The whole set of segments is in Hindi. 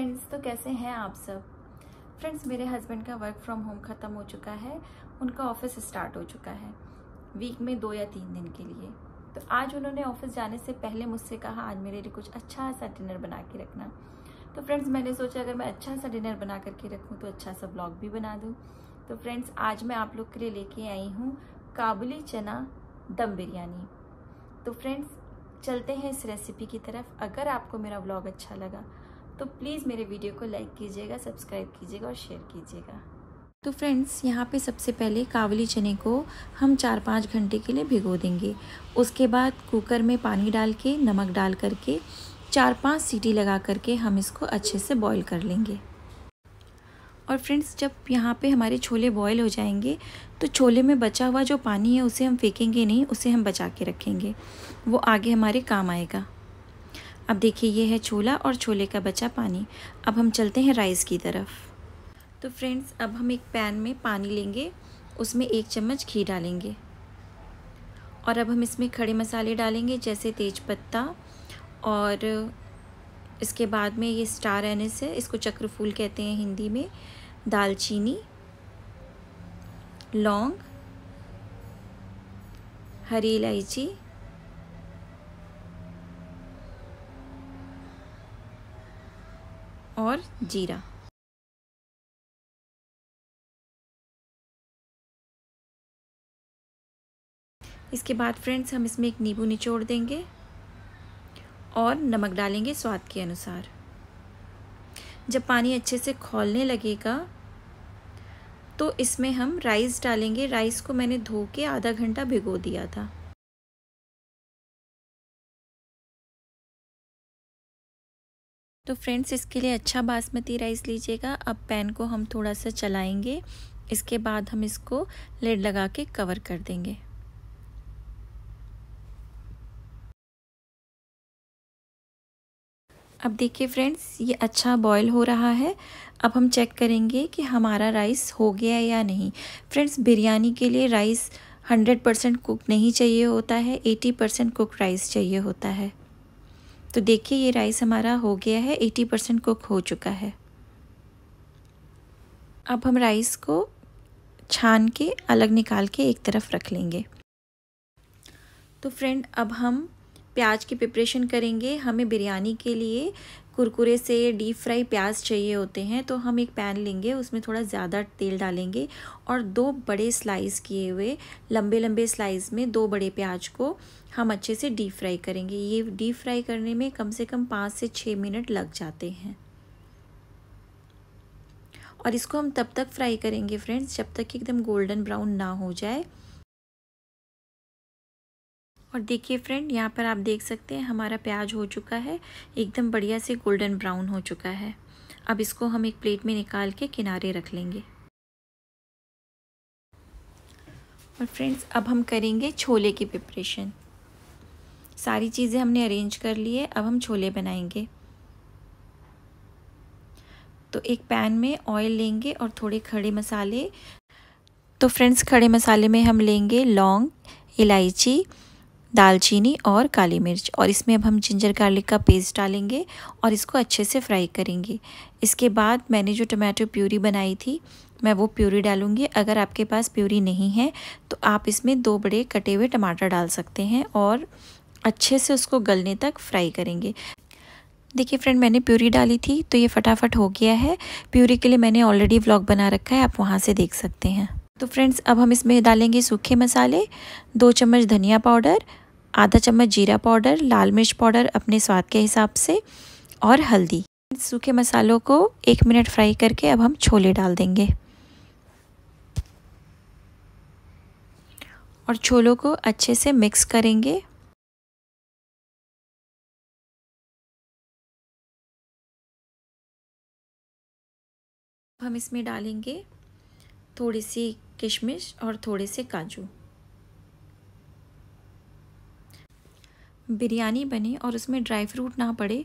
फ्रेंड्स तो कैसे हैं आप सब फ्रेंड्स मेरे हस्बैंड का वर्क फ्रॉम होम ख़त्म हो चुका है उनका ऑफिस स्टार्ट हो चुका है वीक में दो या तीन दिन के लिए तो आज उन्होंने ऑफिस जाने से पहले मुझसे कहा आज मेरे लिए कुछ अच्छा सा डिनर बना के रखना तो फ्रेंड्स मैंने सोचा अगर मैं अच्छा सा डिनर बना करके रखूँ तो अच्छा सा ब्लॉग भी बना दूँ तो फ्रेंड्स आज मैं आप लोग के लिए लेके आई हूँ काबुली चना दम बिरयानी तो फ्रेंड्स चलते हैं इस रेसिपी की तरफ अगर आपको मेरा ब्लॉग अच्छा लगा तो प्लीज़ मेरे वीडियो को लाइक कीजिएगा सब्सक्राइब कीजिएगा और शेयर कीजिएगा तो फ्रेंड्स यहाँ पे सबसे पहले कावली चने को हम चार पाँच घंटे के लिए भिगो देंगे उसके बाद कुकर में पानी डाल के नमक डाल करके चार पाँच सीटी लगा करके हम इसको अच्छे से बॉईल कर लेंगे और फ्रेंड्स जब यहाँ पे हमारे छोले बॉईल हो जाएंगे तो छोले में बचा हुआ जो पानी है उसे हम फेंकेंगे नहीं उसे हम बचा के रखेंगे वो आगे हमारे काम आएगा अब देखिए ये है छोला और छोले का बचा पानी अब हम चलते हैं राइस की तरफ तो फ्रेंड्स अब हम एक पैन में पानी लेंगे उसमें एक चम्मच घी डालेंगे और अब हम इसमें खड़े मसाले डालेंगे जैसे तेज़पत्ता और इसके बाद में ये स्टार एनिस है इसको चक्रफूल कहते हैं हिंदी में दालचीनी लौंग हरी इलायची और जीरा इसके बाद फ्रेंड्स हम इसमें एक नींबू निचोड़ देंगे और नमक डालेंगे स्वाद के अनुसार जब पानी अच्छे से खोलने लगेगा तो इसमें हम राइस डालेंगे राइस को मैंने धो के आधा घंटा भिगो दिया था तो फ्रेंड्स इसके लिए अच्छा बासमती राइस लीजिएगा अब पैन को हम थोड़ा सा चलाएंगे इसके बाद हम इसको लेड लगा के कवर कर देंगे अब देखिए फ्रेंड्स ये अच्छा बॉईल हो रहा है अब हम चेक करेंगे कि हमारा राइस हो गया या नहीं फ्रेंड्स बिरयानी के लिए राइस 100% कुक नहीं चाहिए होता है 80% कुक राइस चाहिए होता है तो देखिए ये राइस हमारा हो गया है 80 परसेंट कुक हो चुका है अब हम राइस को छान के अलग निकाल के एक तरफ रख लेंगे तो फ्रेंड अब हम प्याज की प्रिपरेशन करेंगे हमें बिरयानी के लिए कुरकुरे से डीप फ्राई प्याज चाहिए होते हैं तो हम एक पैन लेंगे उसमें थोड़ा ज़्यादा तेल डालेंगे और दो बड़े स्लाइस किए हुए लंबे लंबे स्लाइस में दो बड़े प्याज को हम अच्छे से डीप फ्राई करेंगे ये डीप फ्राई करने में कम से कम पाँच से छः मिनट लग जाते हैं और इसको हम तब तक फ्राई करेंगे फ्रेंड्स जब तक कि एकदम गोल्डन ब्राउन ना हो जाए और देखिए फ्रेंड यहाँ पर आप देख सकते हैं हमारा प्याज हो चुका है एकदम बढ़िया से गोल्डन ब्राउन हो चुका है अब इसको हम एक प्लेट में निकाल के किनारे रख लेंगे और फ्रेंड्स अब हम करेंगे छोले की प्रिपरेशन सारी चीज़ें हमने अरेंज कर ली है अब हम छोले बनाएंगे तो एक पैन में ऑयल लेंगे और थोड़े खड़े मसाले तो फ्रेंड्स खड़े मसाले में हम लेंगे लौंग इलायची दालचीनी और काली मिर्च और इसमें अब हम जिंजर गार्लिक का पेस्ट डालेंगे और इसको अच्छे से फ्राई करेंगे इसके बाद मैंने जो टमाटो प्यूरी बनाई थी मैं वो प्यूरी डालूंगी अगर आपके पास प्यूरी नहीं है तो आप इसमें दो बड़े कटे हुए टमाटर डाल सकते हैं और अच्छे से उसको गलने तक फ्राई करेंगे देखिए फ्रेंड मैंने प्यूरी डाली थी तो ये फटाफट हो गया है प्यूरी के लिए मैंने ऑलरेडी व्लॉग बना रखा है आप वहाँ से देख सकते हैं तो फ्रेंड्स अब हम इसमें डालेंगे सूखे मसाले दो चम्मच धनिया पाउडर आधा चम्मच जीरा पाउडर लाल मिर्च पाउडर अपने स्वाद के हिसाब से और हल्दी सूखे मसालों को एक मिनट फ्राई करके अब हम छोले डाल देंगे और छोलों को अच्छे से मिक्स करेंगे हम इसमें डालेंगे थोड़ी सी किशमिश और थोड़े से काजू बिरयानी बने और उसमें ड्राई फ्रूट ना पड़े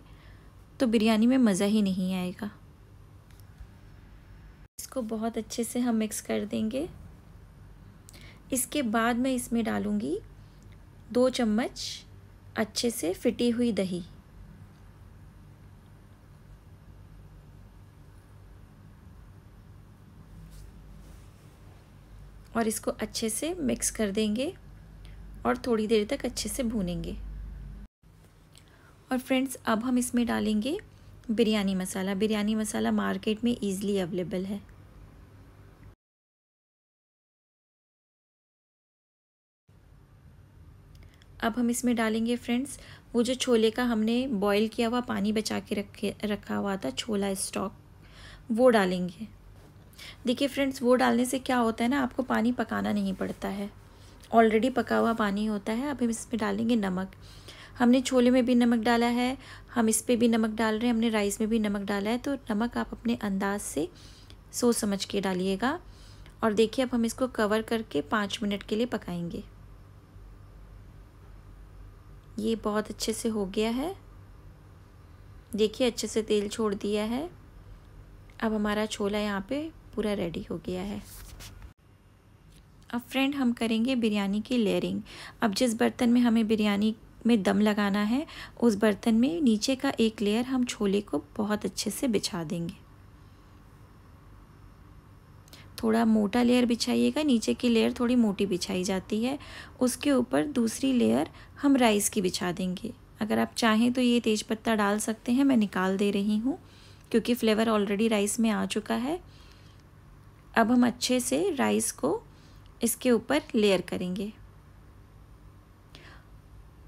तो बिरयानी में मज़ा ही नहीं आएगा इसको बहुत अच्छे से हम मिक्स कर देंगे इसके बाद मैं इसमें डालूँगी दो चम्मच अच्छे से फिटी हुई दही और इसको अच्छे से मिक्स कर देंगे और थोड़ी देर तक अच्छे से भूनेंगे और फ्रेंड्स अब हम इसमें डालेंगे बिरयानी मसाला बिरयानी मसाला मार्केट में ईज़िली अवेलेबल है अब हम इसमें डालेंगे फ्रेंड्स वो जो छोले का हमने बॉईल किया हुआ पानी बचा के रखे रखा हुआ था छोला स्टॉक वो डालेंगे देखिए फ्रेंड्स वो डालने से क्या होता है ना आपको पानी पकाना नहीं पड़ता है ऑलरेडी पका हुआ पानी होता है अब हम इसमें डालेंगे नमक हमने छोले में भी नमक डाला है हम इस पर भी नमक डाल रहे हैं हमने राइस में भी नमक डाला है तो नमक आप अपने अंदाज से सोच समझ के डालिएगा और देखिए अब हम इसको कवर करके पाँच मिनट के लिए पकाएंगे ये बहुत अच्छे से हो गया है देखिए अच्छे से तेल छोड़ दिया है अब हमारा छोला यहाँ पे पूरा रेडी हो गया है अब फ्रेंड हम करेंगे बिरयानी की लेयरिंग अब जिस बर्तन में हमें बिरयानी में दम लगाना है उस बर्तन में नीचे का एक लेयर हम छोले को बहुत अच्छे से बिछा देंगे थोड़ा मोटा लेयर बिछाइएगा नीचे की लेयर थोड़ी मोटी बिछाई जाती है उसके ऊपर दूसरी लेयर हम राइस की बिछा देंगे अगर आप चाहें तो ये तेज़पत्ता डाल सकते हैं मैं निकाल दे रही हूँ क्योंकि फ्लेवर ऑलरेडी राइस में आ चुका है अब हम अच्छे से राइस को इसके ऊपर लेयर करेंगे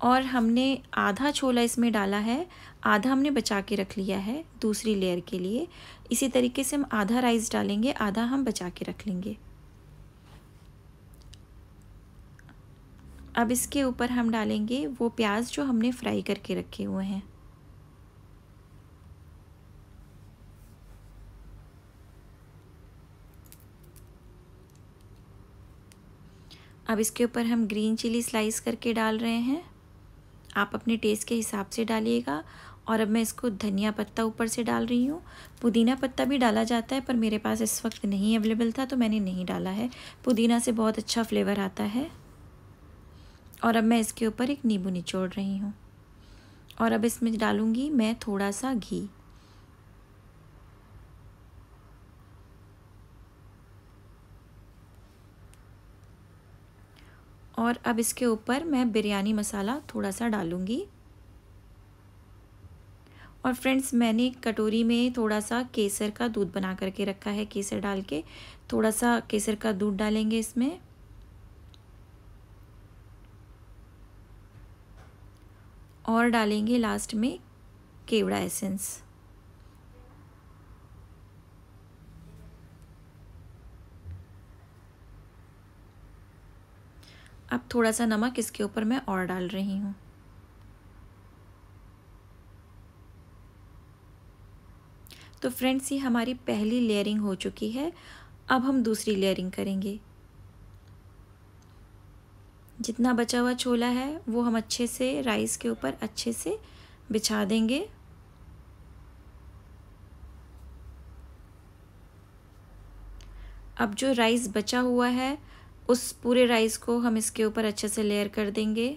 और हमने आधा छोला इसमें डाला है आधा हमने बचा के रख लिया है दूसरी लेयर के लिए इसी तरीके से हम आधा राइस डालेंगे आधा हम बचा के रख लेंगे अब इसके ऊपर हम डालेंगे वो प्याज जो हमने फ्राई करके रखे हुए हैं अब इसके ऊपर हम ग्रीन चिली स्लाइस करके डाल रहे हैं आप अपने टेस्ट के हिसाब से डालिएगा और अब मैं इसको धनिया पत्ता ऊपर से डाल रही हूँ पुदीना पत्ता भी डाला जाता है पर मेरे पास इस वक्त नहीं अवेलेबल था तो मैंने नहीं डाला है पुदीना से बहुत अच्छा फ्लेवर आता है और अब मैं इसके ऊपर एक नींबू निचोड़ रही हूँ और अब इसमें डालूँगी मैं थोड़ा सा घी और अब इसके ऊपर मैं बिरयानी मसाला थोड़ा सा डालूँगी और फ्रेंड्स मैंने कटोरी में थोड़ा सा केसर का दूध बना करके रखा है केसर डाल के थोड़ा सा केसर का दूध डालेंगे इसमें और डालेंगे लास्ट में केवड़ा एसेंस अब थोड़ा सा नमक इसके ऊपर मैं और डाल रही हूँ तो फ्रेंड्स ये हमारी पहली लेयरिंग हो चुकी है अब हम दूसरी लेयरिंग करेंगे जितना बचा हुआ छोला है वो हम अच्छे से राइस के ऊपर अच्छे से बिछा देंगे अब जो राइस बचा हुआ है उस पूरे राइस को हम इसके ऊपर अच्छे से लेयर कर देंगे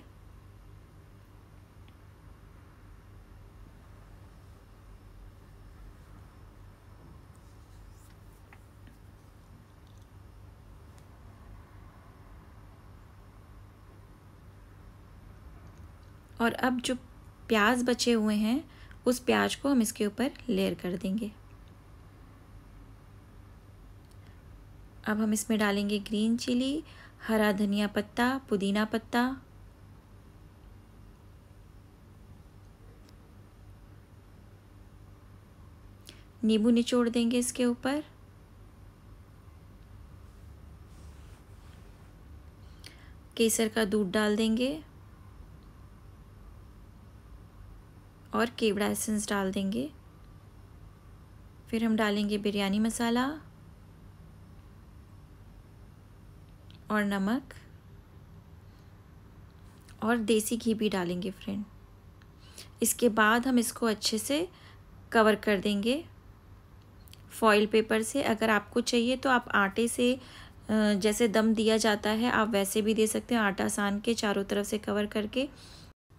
और अब जो प्याज बचे हुए हैं उस प्याज को हम इसके ऊपर लेयर कर देंगे अब हम इसमें डालेंगे ग्रीन चिली हरा धनिया पत्ता पुदीना पत्ता नींबू निचोड़ देंगे इसके ऊपर केसर का दूध डाल देंगे और केवड़ा एसेंस डाल देंगे फिर हम डालेंगे बिरयानी मसाला और नमक और देसी घी भी डालेंगे फ्रेंड इसके बाद हम इसको अच्छे से कवर कर देंगे फॉइल पेपर से अगर आपको चाहिए तो आप आटे से जैसे दम दिया जाता है आप वैसे भी दे सकते हैं आटा सान के चारों तरफ से कवर करके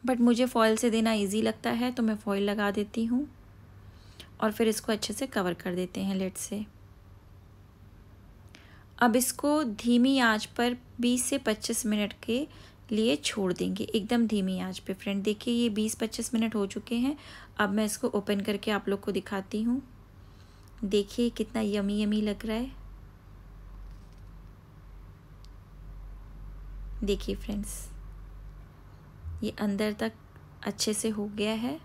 बट मुझे फॉइल से देना इजी लगता है तो मैं फॉइल लगा देती हूँ और फिर इसको अच्छे से कवर कर देते हैं लेट से अब इसको धीमी आंच पर 20 से 25 मिनट के लिए छोड़ देंगे एकदम धीमी आंच पे फ्रेंड देखिए ये 20-25 मिनट हो चुके हैं अब मैं इसको ओपन करके आप लोग को दिखाती हूँ देखिए कितना यमी यमी लग रहा है देखिए फ्रेंड्स ये अंदर तक अच्छे से हो गया है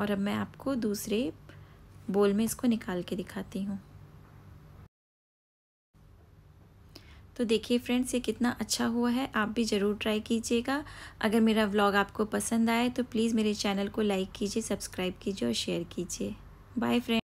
और अब मैं आपको दूसरे बोल में इसको निकाल के दिखाती हूँ तो देखिए फ्रेंड्स ये कितना अच्छा हुआ है आप भी ज़रूर ट्राई कीजिएगा अगर मेरा व्लॉग आपको पसंद आए तो प्लीज़ मेरे चैनल को लाइक कीजिए सब्सक्राइब कीजिए और शेयर कीजिए बाय फ्रेंड